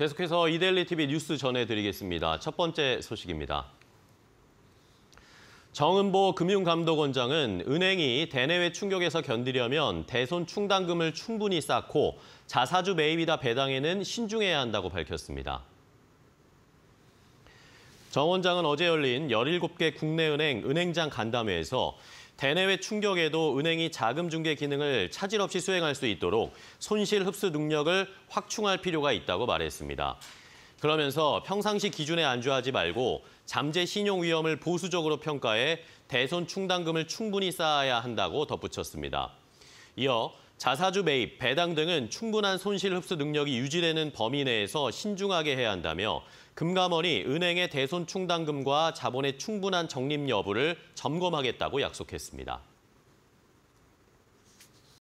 계속해서 이데일리 TV 뉴스 전해드리겠습니다. 첫 번째 소식입니다. 정은보 금융감독원장은 은행이 대내외 충격에서 견디려면 대손 충당금을 충분히 쌓고 자사주 매입이다 배당에는 신중해야 한다고 밝혔습니다. 정 원장은 어제 열린 17개 국내은행 은행장 간담회에서 대내외 충격에도 은행이 자금 중개 기능을 차질 없이 수행할 수 있도록 손실 흡수 능력을 확충할 필요가 있다고 말했습니다. 그러면서 평상시 기준에 안주하지 말고 잠재 신용 위험을 보수적으로 평가해 대손 충당금을 충분히 쌓아야 한다고 덧붙였습니다. 이어 자사주 매입, 배당 등은 충분한 손실 흡수 능력이 유지되는 범위 내에서 신중하게 해야 한다며 금감원이 은행의 대손 충당금과 자본의 충분한 적립 여부를 점검하겠다고 약속했습니다.